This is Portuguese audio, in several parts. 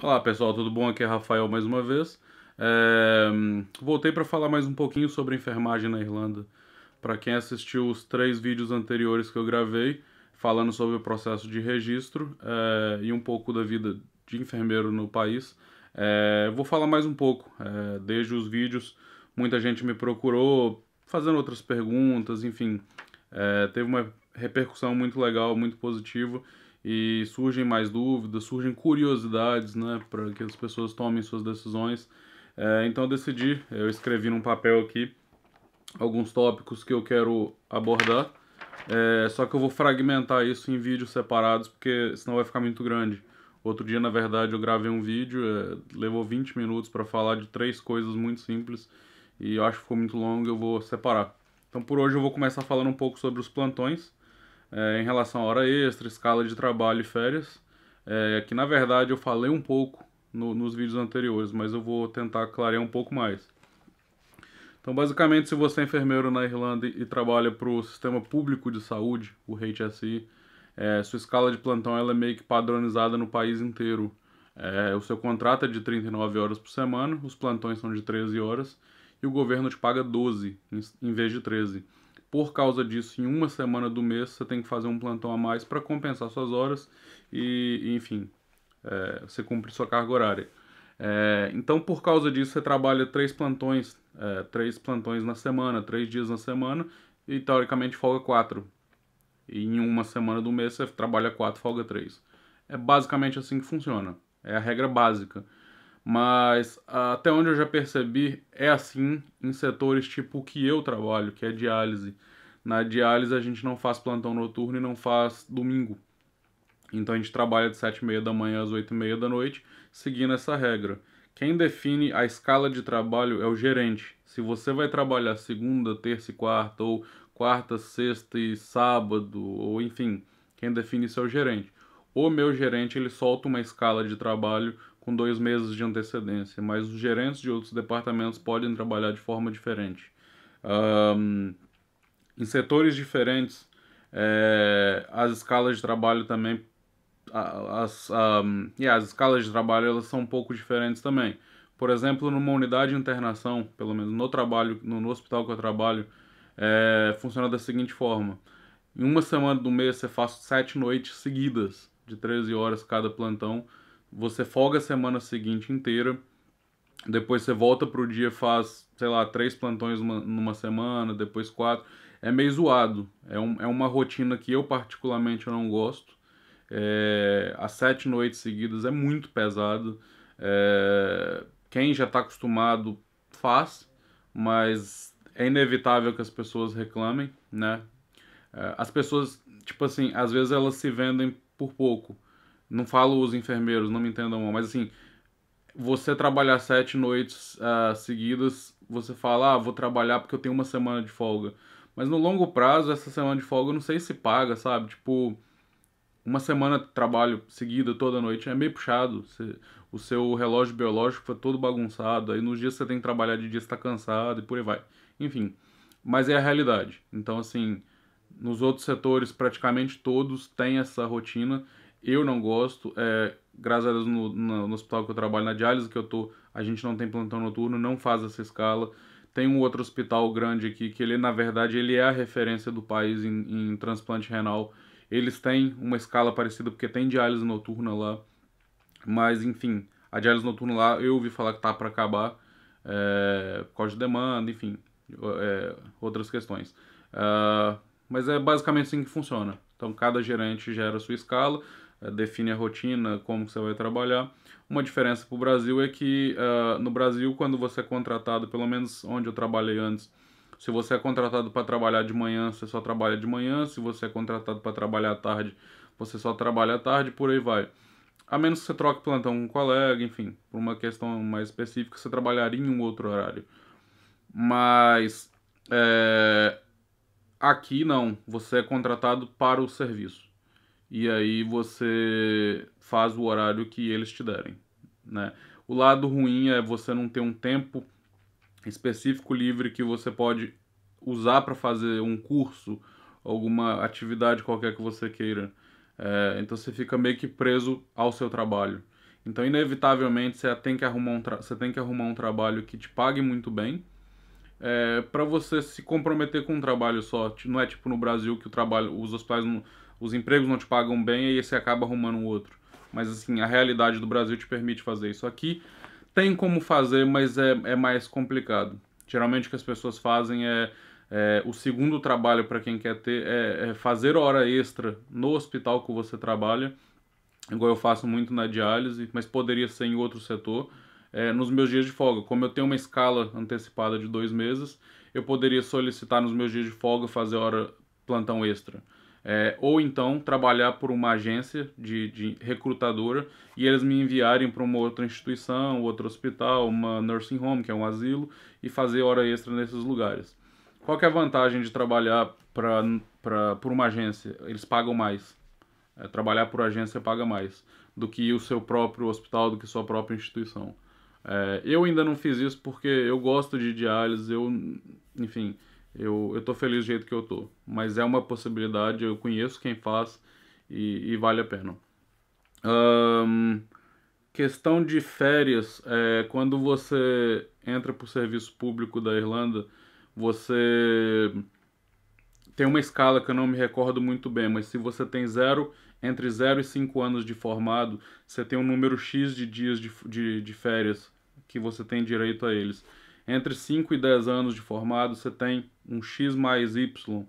Olá pessoal, tudo bom? Aqui é Rafael mais uma vez. É... Voltei para falar mais um pouquinho sobre enfermagem na Irlanda. Para quem assistiu os três vídeos anteriores que eu gravei, falando sobre o processo de registro é... e um pouco da vida de enfermeiro no país, é... vou falar mais um pouco. É, desde os vídeos, muita gente me procurou fazendo outras perguntas, enfim, é, teve uma repercussão muito legal, muito positiva e surgem mais dúvidas, surgem curiosidades, né, para que as pessoas tomem suas decisões. É, então eu decidi, eu escrevi num papel aqui alguns tópicos que eu quero abordar, é, só que eu vou fragmentar isso em vídeos separados, porque senão vai ficar muito grande. Outro dia, na verdade, eu gravei um vídeo, é, levou 20 minutos para falar de três coisas muito simples e eu acho que ficou muito longo, eu vou separar. Então por hoje eu vou começar falando um pouco sobre os plantões, é, em relação à hora extra, escala de trabalho e férias, é, que na verdade eu falei um pouco no, nos vídeos anteriores, mas eu vou tentar clarear um pouco mais. Então, basicamente, se você é enfermeiro na Irlanda e trabalha para o sistema público de saúde, o HSI, é, sua escala de plantão ela é meio que padronizada no país inteiro. É, o seu contrato é de 39 horas por semana, os plantões são de 13 horas e o governo te paga 12 em vez de 13. Por causa disso, em uma semana do mês você tem que fazer um plantão a mais para compensar suas horas e, enfim, é, você cumpre sua carga horária. É, então, por causa disso, você trabalha três plantões, é, três plantões na semana, três dias na semana e teoricamente folga quatro. E em uma semana do mês você trabalha quatro, folga três. É basicamente assim que funciona. É a regra básica mas até onde eu já percebi é assim em setores tipo o que eu trabalho, que é diálise. Na diálise a gente não faz plantão noturno e não faz domingo. Então a gente trabalha de 7 e meia da manhã às 8 e meia da noite, seguindo essa regra. Quem define a escala de trabalho é o gerente. Se você vai trabalhar segunda, terça e quarta, ou quarta, sexta e sábado, ou enfim, quem define isso é o gerente o meu gerente ele solta uma escala de trabalho com dois meses de antecedência, mas os gerentes de outros departamentos podem trabalhar de forma diferente. Um, em setores diferentes, é, as escalas de trabalho também as, um, yeah, as escalas de trabalho elas são um pouco diferentes também. Por exemplo, numa unidade de internação, pelo menos no trabalho, no, no hospital que eu trabalho, é, funciona da seguinte forma: em uma semana do mês você faz sete noites seguidas de 13 horas cada plantão. Você folga a semana seguinte inteira. Depois você volta pro dia, faz, sei lá, três plantões numa semana, depois quatro. É meio zoado. É, um, é uma rotina que eu particularmente não gosto. É, as sete noites seguidas é muito pesado. É, quem já está acostumado faz, mas é inevitável que as pessoas reclamem, né? É, as pessoas, tipo assim, às vezes elas se vendem por pouco. Não falo os enfermeiros, não me entendam mal, mas assim, você trabalhar sete noites uh, seguidas, você fala, ah, vou trabalhar porque eu tenho uma semana de folga. Mas no longo prazo, essa semana de folga eu não sei se paga, sabe? Tipo, uma semana de trabalho seguida toda noite é meio puxado. Você, o seu relógio biológico foi todo bagunçado. Aí nos dias que você tem que trabalhar de dia você tá cansado e por aí vai. Enfim, mas é a realidade. Então, assim, nos outros setores, praticamente todos têm essa rotina. Eu não gosto. É, graças a Deus, no, no, no, hospital que eu trabalho, na diálise que eu tô, a gente não tem plantão noturno, não faz essa escala. Tem um outro hospital grande aqui que ele, na verdade, ele é a referência do país em, em transplante renal. Eles têm uma escala parecida porque tem diálise noturna lá. Mas, enfim, a diálise noturna lá eu ouvi falar que tá para acabar. É, por causa de demanda, enfim, é, outras questões. Uh, mas é basicamente assim que funciona. Então, cada gerente gera a sua escala, eh, define a rotina, como que você vai trabalhar. Uma diferença para o Brasil é que uh, no Brasil, quando você é contratado, pelo menos onde eu trabalhei antes, se você é contratado para trabalhar de manhã, você só trabalha de manhã. Se você é contratado para trabalhar à tarde, você só trabalha à tarde, por aí vai. A menos que você troque plantão com um colega, enfim, por uma questão mais específica, você trabalharia em um outro horário. Mas é, Aqui não, você é contratado para o serviço. E aí você faz o horário que eles te derem, né? O lado ruim é você não ter um tempo específico livre que você pode usar para fazer um curso, alguma atividade qualquer que você queira. É, então você fica meio que preso ao seu trabalho. Então inevitavelmente você tem que arrumar um, você tem que arrumar um trabalho que te pague muito bem é, para você se comprometer com um trabalho só. Não é tipo no Brasil que o trabalho, os hospitais, não, os empregos não te pagam bem e aí você acaba arrumando um outro. Mas assim, a realidade do Brasil te permite fazer isso. Aqui tem como fazer, mas é, é mais complicado. Geralmente o que as pessoas fazem é, é o segundo trabalho para quem quer ter é, é fazer hora extra no hospital que você trabalha, igual eu faço muito na diálise, mas poderia ser em outro setor é, nos meus dias de folga. Como eu tenho uma escala antecipada de dois meses, eu poderia solicitar nos meus dias de folga fazer hora plantão extra. É, ou então trabalhar por uma agência de, de recrutadora e eles me enviarem para uma outra instituição, outro hospital, uma nursing home, que é um asilo, e fazer hora extra nesses lugares. Qual é a vantagem de trabalhar pra, pra, por uma agência? Eles pagam mais. É, trabalhar por agência paga mais do que o seu próprio hospital, do que sua própria instituição. É, eu ainda não fiz isso porque eu gosto de diálise, eu, enfim, eu, eu tô feliz do jeito que eu tô. Mas é uma possibilidade, eu conheço quem faz e, e vale a pena. Um, questão de férias, é, quando você entra para o serviço público da Irlanda, você tem uma escala que eu não me recordo muito bem, mas se você tem zero, entre 0 e 5 anos de formado, você tem um número X de dias de, de, de férias que você tem direito a eles. Entre 5 e 10 anos de formado, você tem um X mais Y.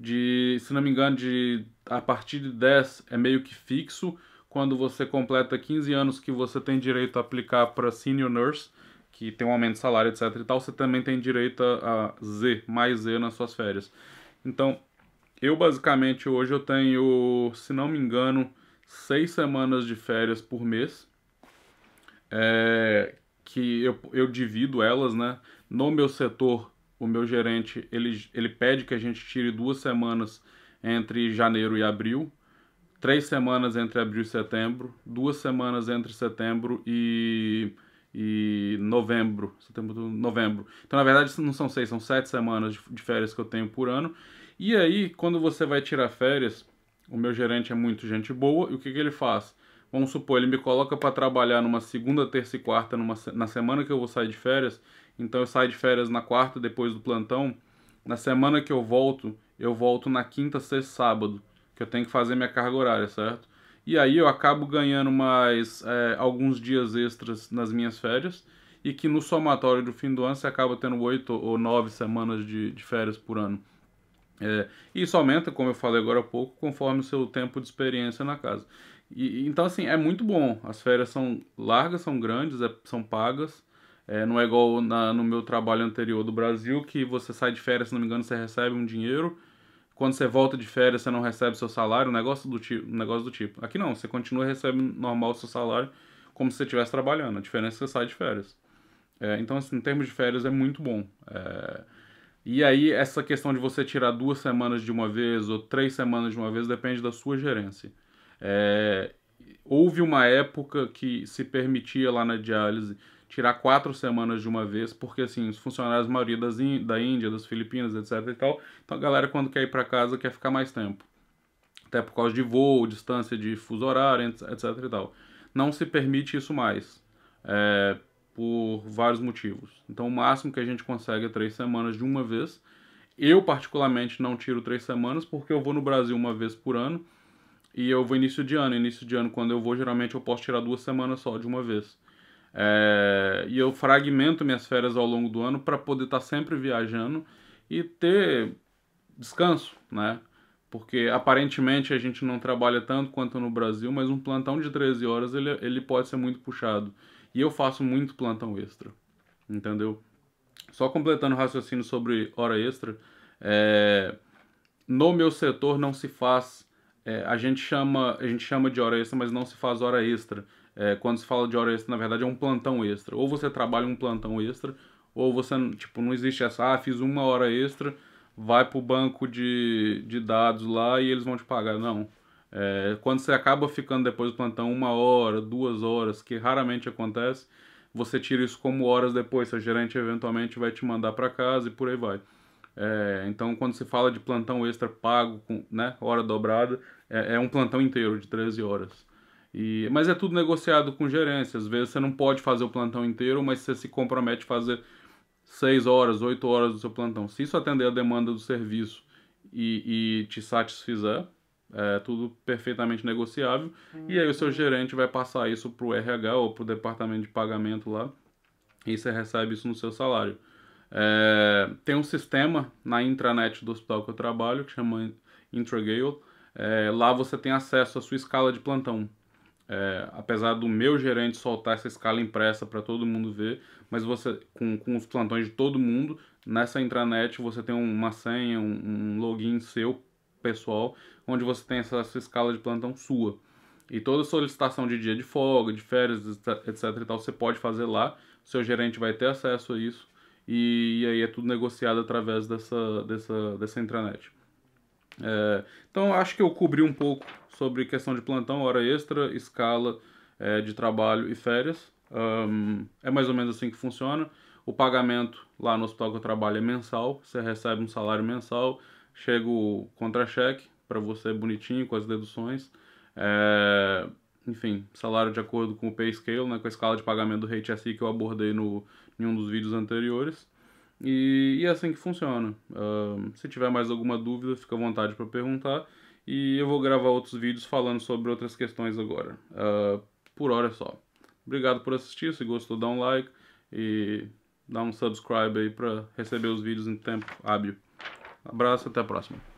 De, se não me engano, de, a partir de 10 é meio que fixo. Quando você completa 15 anos que você tem direito a aplicar para Senior Nurse, que tem um aumento de salário, etc e tal, você também tem direito a, a Z, mais Z nas suas férias. Então, eu basicamente hoje eu tenho, se não me engano, seis semanas de férias por mês, é, que eu, eu divido elas, né? No meu setor, o meu gerente, ele, ele pede que a gente tire duas semanas entre janeiro e abril, três semanas entre abril e setembro, duas semanas entre setembro e, e novembro, setembro, novembro. Então, na verdade, não são seis, são sete semanas de férias que eu tenho por ano. E aí, quando você vai tirar férias, o meu gerente é muito gente boa, e o que, que ele faz? vamos supor, ele me coloca para trabalhar numa segunda, terça e quarta, numa, na semana que eu vou sair de férias, então eu saio de férias na quarta depois do plantão, na semana que eu volto, eu volto na quinta, sexta, sábado, que eu tenho que fazer minha carga horária, certo? E aí eu acabo ganhando mais é, alguns dias extras nas minhas férias, e que no somatório do fim do ano você acaba tendo oito ou nove semanas de, de férias por ano. É, isso aumenta, como eu falei agora há pouco, conforme o seu tempo de experiência na casa. E, então, assim, é muito bom. As férias são largas, são grandes, é, são pagas. É, não é igual na, no meu trabalho anterior do Brasil, que você sai de férias, se não me engano, você recebe um dinheiro. Quando você volta de férias, você não recebe seu salário, negócio do tipo. negócio do tipo. Aqui não, você continua recebendo normal o seu salário, como se você estivesse trabalhando. A diferença é que você sai de férias. É, então, assim, em termos de férias, é muito bom. É... E aí, essa questão de você tirar duas semanas de uma vez ou três semanas de uma vez depende da sua gerência. É, houve uma época que se permitia lá na diálise tirar quatro semanas de uma vez, porque assim, os funcionários, a maioria das in, da Índia, das Filipinas, etc e tal, então a galera quando quer ir para casa quer ficar mais tempo. Até por causa de voo, distância de fuso horário, etc e tal. Não se permite isso mais, é, por vários motivos. Então o máximo que a gente consegue é três semanas de uma vez. Eu particularmente não tiro três semanas, porque eu vou no Brasil uma vez por ano, e eu vou início de ano. Início de ano, quando eu vou, geralmente eu posso tirar duas semanas só de uma vez. É, e eu fragmento minhas férias ao longo do ano para poder estar tá sempre viajando e ter descanso, né? Porque aparentemente a gente não trabalha tanto quanto no Brasil, mas um plantão de 13 horas ele, ele pode ser muito puxado. E eu faço muito plantão extra, entendeu? Só completando o raciocínio sobre hora extra, é, no meu setor não se faz é, a, gente chama, a gente chama de hora extra, mas não se faz hora extra. É, quando se fala de hora extra, na verdade é um plantão extra. Ou você trabalha um plantão extra, ou você, tipo, não existe essa, ah, fiz uma hora extra, vai pro banco de, de dados lá e eles vão te pagar. Não. É, quando você acaba ficando depois do plantão uma hora, duas horas, que raramente acontece, você tira isso como horas depois, seu gerente eventualmente vai te mandar para casa e por aí vai. É, então, quando se fala de plantão extra pago, com, né, hora dobrada, é, é, um plantão inteiro de 13 horas. E, mas é tudo negociado com gerência. Às vezes você não pode fazer o plantão inteiro, mas você se compromete a fazer 6 horas, 8 horas do seu plantão. Se isso atender a demanda do serviço e, e te satisfizer, é tudo perfeitamente negociável. E aí o seu gerente vai passar isso para o RH ou para o departamento de pagamento lá. E você recebe isso no seu salário. É, tem um sistema na intranet do hospital que eu trabalho, que chama Intragale. É, lá você tem acesso à sua escala de plantão. É, apesar do meu gerente soltar essa escala impressa para todo mundo ver, mas você com, com os plantões de todo mundo, nessa intranet você tem uma senha, um, um login seu pessoal, onde você tem essa, essa escala de plantão sua. E toda solicitação de dia de folga, de férias, etc e tal, você pode fazer lá. Seu gerente vai ter acesso a isso e, e aí é tudo negociado através dessa, dessa, dessa intranet. É, então acho que eu cobri um pouco sobre questão de plantão, hora extra, escala é, de trabalho e férias. Um, é mais ou menos assim que funciona. O pagamento lá no hospital que eu trabalho é mensal, você recebe um salário mensal, chega o contra-cheque para você bonitinho com as deduções. É, enfim, salário de acordo com o pay scale, né, com a escala de pagamento do HSI que eu abordei no, em um dos vídeos anteriores. E, e é assim que funciona. Uh, se tiver mais alguma dúvida, fica à vontade para perguntar. E eu vou gravar outros vídeos falando sobre outras questões agora. Uh, por hora é só. Obrigado por assistir. Se gostou, dá um like e dá um subscribe aí para receber os vídeos em tempo hábil. Abraço, até a próxima.